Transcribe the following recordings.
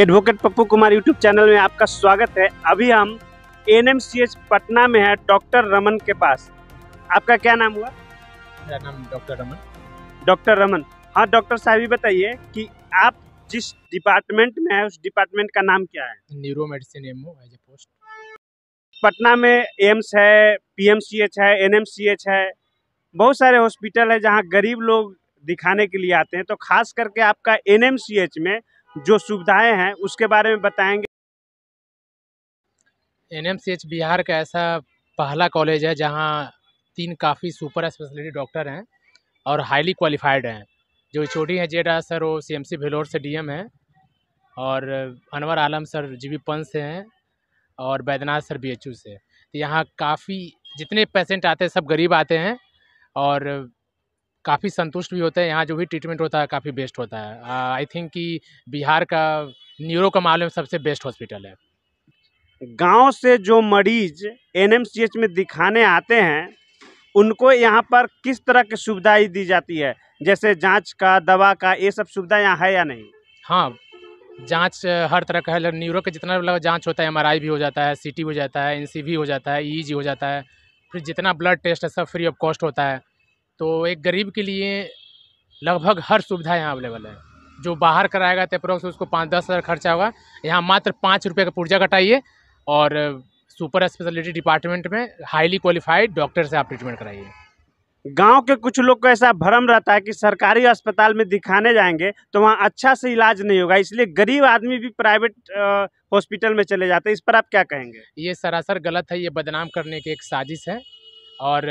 advocate Pappu Kumar YouTube channel में आपका स्वागत है अभी हम एनएमसीएच पटना में है डॉक्टर रमन के पास आपका क्या नाम हुआ मेरा नाम डॉक्टर रमन डॉक्टर रमन हाँ डॉक्टर साहब ये बताइए कि आप जिस डिपार्टमेंट में है उस डिपार्टमेंट का नाम क्या है neuro medicine MO as a post Patna में एम्स है पी है एन है बहुत सारे हॉस्पिटल है जहाँ गरीब लोग दिखाने के लिए आते हैं तो खास करके आपका एन में जो सुविधाएं हैं उसके बारे में बताएंगे एन बिहार का ऐसा पहला कॉलेज है जहाँ तीन काफ़ी सुपर स्पेशलिटी डॉक्टर हैं और हाईली क्वालिफाइड हैं जो छोटी है जेडा सर वो सी एम सी से डीएम हैं और Anwar Alam sir G B Pant से हैं और Baidyanath sir B H U से तो यहाँ काफ़ी जितने पेशेंट आते हैं सब गरीब आते हैं और काफ़ी संतुष्ट भी होते हैं यहाँ जो भी ट्रीटमेंट होता है काफ़ी बेस्ट होता है आई थिंक कि बिहार का न्यूरो का मामले में सबसे बेस्ट हॉस्पिटल है गांव से जो मरीज एनएमसीएच में दिखाने आते हैं उनको यहाँ पर किस तरह की सुविधाएँ दी जाती है जैसे जांच का दवा का ये सब सुविधा यहाँ है या नहीं हाँ जांच हर तरह का है न्यूरो का जितना मतलब जांच होता है एमआरआई भी हो जाता है सीटी हो जाता है एनसीवी हो जाता है ईजी e e हो जाता है फिर जितना ब्लड टेस्ट है सब फ्री ऑफ कॉस्ट होता है तो एक गरीब के लिए लगभग हर सुविधा यहाँ अवेलेबल है जो बाहर कराएगा तो अप्रोक्स उसको पाँच दस हज़ार खर्चा होगा यहाँ मात्र पाँच रुपये का पुर्जा कटाइए और सुपर स्पेशलिटी डिपार्टमेंट में हाईली क्वालिफाइड डॉक्टर से आप ट्रीटमेंट कराइए गांव के कुछ लोग को ऐसा भ्रम रहता है कि सरकारी अस्पताल में दिखाने जाएंगे तो वहाँ अच्छा से इलाज नहीं होगा इसलिए गरीब आदमी भी प्राइवेट हॉस्पिटल में चले जाते हैं इस पर आप क्या कहेंगे ये सरासर गलत है ये बदनाम करने की एक साजिश है और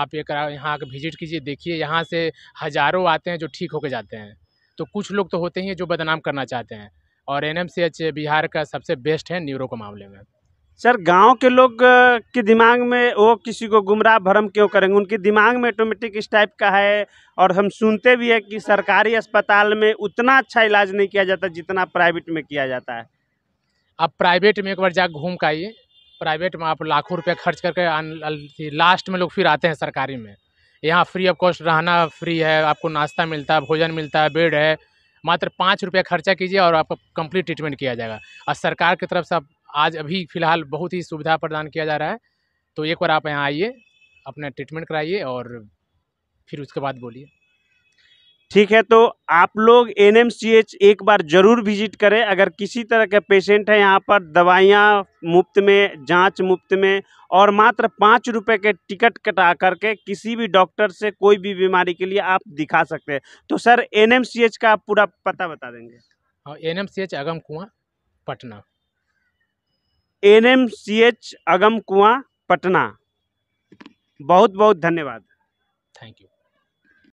आप एक यहाँ आकर विजिट कीजिए देखिए यहाँ से हज़ारों आते हैं जो ठीक होकर जाते हैं तो कुछ लोग तो होते ही हैं जो बदनाम करना चाहते हैं और एन बिहार का सबसे बेस्ट है न्यूरो के मामले में सर गांव के लोग के दिमाग में वो किसी को गुमराह भरम क्यों करेंगे उनके दिमाग में ऑटोमेटिक इस टाइप का है और हम सुनते भी हैं कि सरकारी अस्पताल में उतना अच्छा इलाज नहीं किया जाता जितना प्राइवेट में किया जाता है आप प्राइवेट में एक बार जा घूम के आइए प्राइवेट में आप लाखों रुपये खर्च करके लास्ट में लोग फिर आते हैं सरकारी में यहाँ फ्री ऑफ कॉस्ट रहना फ्री है आपको नाश्ता मिलता है भोजन मिलता है बेड है मात्र पाँच रुपया खर्चा कीजिए और आपका कंप्लीट ट्रीटमेंट किया जाएगा और सरकार की तरफ से आज अभी फ़िलहाल बहुत ही सुविधा प्रदान किया जा रहा है तो एक बार आप यहाँ आइए अपना ट्रीटमेंट कराइए और फिर उसके बाद बोलिए ठीक है तो आप लोग एन एक बार ज़रूर विजिट करें अगर किसी तरह के पेशेंट हैं यहाँ पर दवाइयाँ मुफ्त में जांच मुफ्त में और मात्र पाँच रुपये के टिकट कटा करके किसी भी डॉक्टर से कोई भी बीमारी के लिए आप दिखा सकते हैं तो सर एन का आप पूरा पता बता देंगे हाँ N M C H Agam Kuan Patna N M C H Agam Kuan Patna बहुत बहुत धन्यवाद थैंक यू